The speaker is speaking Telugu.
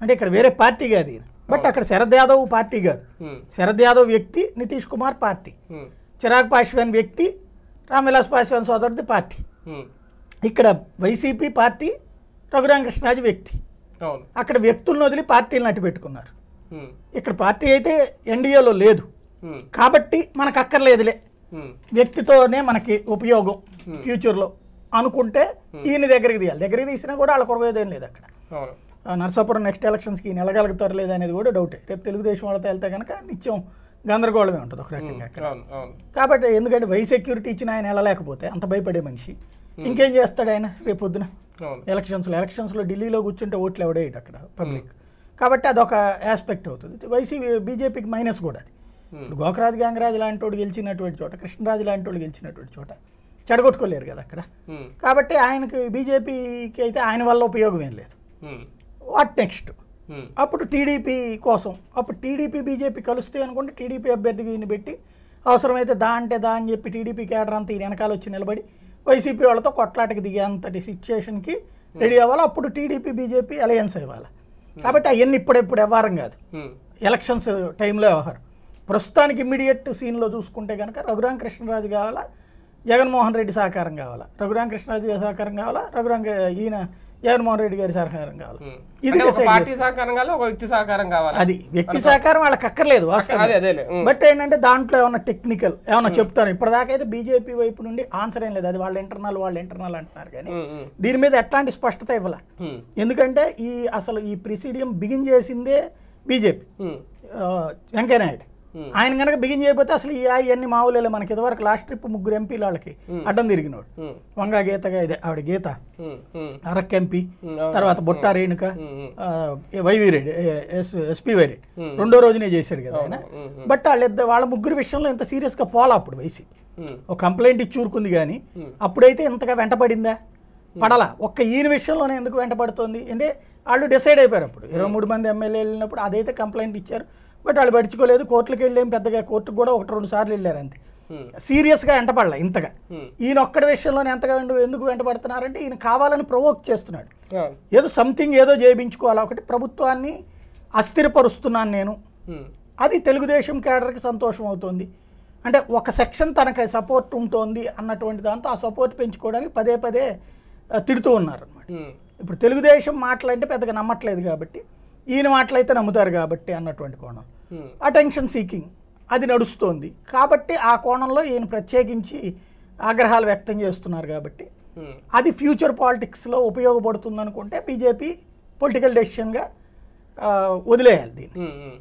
అంటే ఇక్కడ వేరే పార్టీ కాదు బట్ అక్కడ శరద్ యాదవ్ పార్టీ కాదు శరద్ యాదవ్ వ్యక్తి నితీష్ కుమార్ పార్టీ చిరాగ్ పాశ్వాన్ వ్యక్తి రామ్విలాస్ పాశ్వాన్ సోదరుడి పార్టీ ఇక్కడ వైసీపీ పార్టీ కృష్ణరాజు వ్యక్తి అక్కడ వ్యక్తులను వదిలి పార్టీలు నటి పెట్టుకున్నారు ఇక్కడ పార్టీ అయితే ఎన్డీఏలో లేదు కాబట్టి మనకు అక్కర్లేదులే వ్యక్తితోనే మనకి ఉపయోగం ఫ్యూచర్లో అనుకుంటే ఈయన దగ్గరికి తీయాలి దగ్గరికి తీసినా కూడా వాళ్ళ కొరగేదేం లేదు అక్కడ నర్సాపురం నెక్స్ట్ ఎలక్షన్స్కి నెలగలుగుతారు లేదా అనేది కూడా డౌటే రేపు తెలుగుదేశం వాళ్ళతో వెళ్తే కనుక నిత్యం గందరగోళమే ఉంటుంది ఒక రకంగా కాబట్టి ఎందుకంటే వై సెక్యూరిటీ ఇచ్చిన ఆయన వెళ్ళలేకపోతే అంత భయపడే మనిషి ఇంకేం చేస్తాడు ఆయన రేపు పొద్దున ఎలక్షన్స్లో ఎలక్షన్స్లో ఢిల్లీలో కూర్చుంటే ఓట్లు ఎవడేయడు అక్కడ పబ్లిక్ కాబట్టి అదొక ఆస్పెక్ట్ అవుతుంది వైసీపీ బీజేపీకి మైనస్ కూడా అది ఇప్పుడు గోకరాజు గంగరాజు లాంటి వాడు గెలిచినటువంటి చోట కృష్ణరాజు లాంటి వాడు గెలిచినటువంటి చోట చెడగొట్టుకోలేరు కదా అక్కడ కాబట్టి ఆయనకి బీజేపీకి అయితే ఆయన వల్ల ఉపయోగం ఏం లేదు వాట్ నెక్స్ట్ అప్పుడు టీడీపీ కోసం అప్పుడు టీడీపీ బీజేపీ కలుస్తే అనుకుంటే టీడీపీ అభ్యర్థికి ఈయన పెట్టి అవసరమైతే దా అంటే దా అని చెప్పి టీడీపీ కేడర్ అంతా ఈయన వెనకాల వచ్చి నిలబడి వైసీపీ వాళ్ళతో కొట్లాటకి అంతటి సిచ్యుయేషన్కి రెడీ అవ్వాలి అప్పుడు టీడీపీ బీజేపీ అలయన్స్ అవ్వాలి కాబట్టి అవన్నీ ఇప్పుడెప్పుడు వ్యవహారం కాదు ఎలక్షన్స్ టైంలో వ్యవహారం ప్రస్తుతానికి ఇమ్మీడియట్ సీన్లో చూసుకుంటే కనుక రఘురామ కృష్ణరాజు కావాలా జగన్మోహన్ రెడ్డి సహకారం కావాలా రఘురామ కృష్ణరాజు సహకారం కావాలా రఘురామ ఈయన జగన్మోహన్ రెడ్డి గారి సహకారం కావాలి ఇది పార్టీ సహకారం ఒక వ్యక్తి సహకారం కావాలి అది వ్యక్తి సహకారం వాళ్ళకి అక్కర్లేదు బట్ ఏంటంటే దాంట్లో ఏమైనా టెక్నికల్ ఏమైనా చెప్తారు ఇప్పటిదాకా అయితే బీజేపీ వైపు నుండి ఆన్సర్ ఏం లేదు అది వాళ్ళ ఇంటర్నల్ వాళ్ళ ఇంటర్నల్ అంటున్నారు కానీ దీని మీద ఎట్లాంటి స్పష్టత ఇవ్వాల ఎందుకంటే ఈ అసలు ఈ ప్రిసిడియం బిగిన్ చేసిందే బీజేపీ వెంకయ్య నాయుడు ఆయన కనుక బిగిన్ చేయకపోతే అసలు ఇవన్నీ మామూలు మనకి ఇదివరకు లాస్ట్ ట్రిప్ ముగ్గురు ఎంపీ వాళ్ళకి అడ్డం తిరిగినాడు వంగా గీతగా ఇదే ఆవిడ గీత అరక్ ఎంపీ తర్వాత బొట్టా రేణుక వైవి రెడ్డి ఎస్పీ వైరెడ్డి రెండో రోజునే చేశాడు కదా ఆయన బట్ వాళ్ళిద్దరు వాళ్ళ ముగ్గురు విషయంలో ఇంత సీరియస్గా పోలా అప్పుడు వైసీపీ ఒక కంప్లైంట్ ఇచ్చి ఊరుకుంది కానీ అప్పుడైతే ఇంతగా వెంటపడిందా పడలా ఒక్క ఈయన విషయంలోనే ఎందుకు వెంటపడుతోంది అంటే వాళ్ళు డిసైడ్ అయిపోయారు అప్పుడు ఇరవై మూడు మంది ఎమ్మెల్యేలు వెళ్ళినప్పుడు అదైతే కంప్లైంట్ ఇచ్చారు బట్ వాళ్ళు పట్టించుకోలేదు కోర్టులకు ఏం పెద్దగా కోర్టుకు కూడా ఒకటి రెండు సార్లు వెళ్ళారు అంతే సీరియస్గా వెంటపడలే ఇంతగా ఈయన ఒక్కడి విషయంలో ఎంతగా ఎందుకు వెంటబడుతున్నారంటే ఈయన కావాలని ప్రొవోక్ చేస్తున్నాడు ఏదో సంథింగ్ ఏదో చేయించుకోవాలా ఒకటి ప్రభుత్వాన్ని అస్థిరపరుస్తున్నాను నేను అది తెలుగుదేశం కేడర్కి సంతోషం అవుతుంది అంటే ఒక సెక్షన్ తనకి సపోర్ట్ ఉంటుంది అన్నటువంటి దాంతో ఆ సపోర్ట్ పెంచుకోవడానికి పదే పదే తిడుతూ ఉన్నారు అనమాట ఇప్పుడు తెలుగుదేశం మాటలంటే పెద్దగా నమ్మట్లేదు కాబట్టి ఈయన మాటలైతే నమ్ముతారు కాబట్టి అన్నటువంటి కోణం అటెన్షన్ సీకింగ్ అది నడుస్తోంది కాబట్టి ఆ కోణంలో ఈయన ప్రత్యేకించి ఆగ్రహాలు వ్యక్తం చేస్తున్నారు కాబట్టి అది ఫ్యూచర్ పాలిటిక్స్లో ఉపయోగపడుతుంది అనుకుంటే బీజేపీ పొలిటికల్ డెసిషన్గా వదిలేయాలి దీన్ని